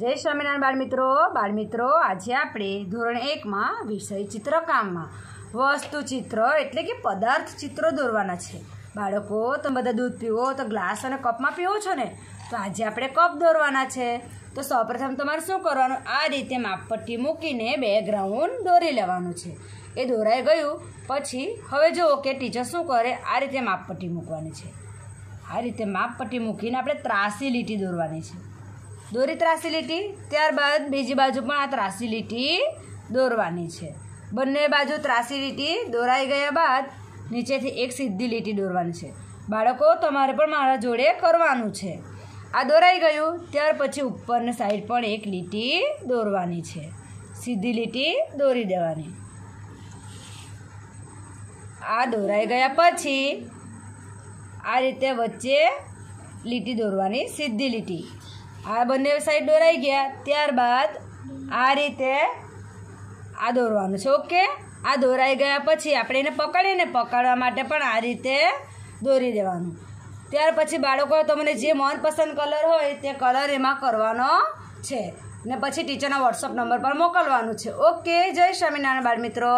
જય સ્વામિનારાયણ બાળમિત્રો બાળમિત્રો આજે આપણે ધોરણ એકમાં વિષય ચિત્રકામમાં ચિત્ર એટલે કે પદાર્થ ચિત્રો દોરવાના છે બાળકો તમે બધા દૂધ પીવો તો ગ્લાસ અને કપમાં પીવો છો ને તો આજે આપણે કપ દોરવાના છે તો સૌપ્રથમ તમારે શું કરવાનું આ રીતે માપપટ્ટી મૂકીને બેકગ્રાઉન્ડ દોરી લેવાનું છે એ દોરાઈ ગયું પછી હવે જુઓ કે ટીચર શું કરે આ રીતે માપપટ્ટી મૂકવાની છે આ રીતે માપપટ્ટી મૂકીને આપણે ત્રાસી લીટી દોરવાની છે દોરી ત્રાસી લીટી ત્યારબાદ બીજી બાજુ પણ આ ત્રાસી લીટી દોરવાની છે બંને બાજુ ત્રાસી લીટી દોરાઈ ગયા બાદ નીચેથી એક સીધી લીટી દોરવાની છે બાળકો તમારે પણ મારા જોડે કરવાનું છે આ દોરાઈ ગયું ત્યાર પછી ઉપરની સાઈડ પણ એક લીટી દોરવાની છે સીધી લીટી દોરી દેવાની આ દોરાઈ ગયા પછી આ રીતે વચ્ચે લીટી દોરવાની સીધી લીટી આ બંને સાઈડ દોરાઈ ગયા ત્યારબાદ આ રીતે આ દોરવાનું છે ઓકે આ દોરાઈ ગયા પછી આપણે એને પકડીને પકડવા માટે પણ આ રીતે દોરી દેવાનું ત્યાર પછી બાળકો તમને જે મનપસંદ કલર હોય તે કલર એમાં કરવાનો છે ને પછી ટીચરના વોટ્સઅપ નંબર પર મોકલવાનું છે ઓકે જય સ્વામિનારાયણ બાળ મિત્રો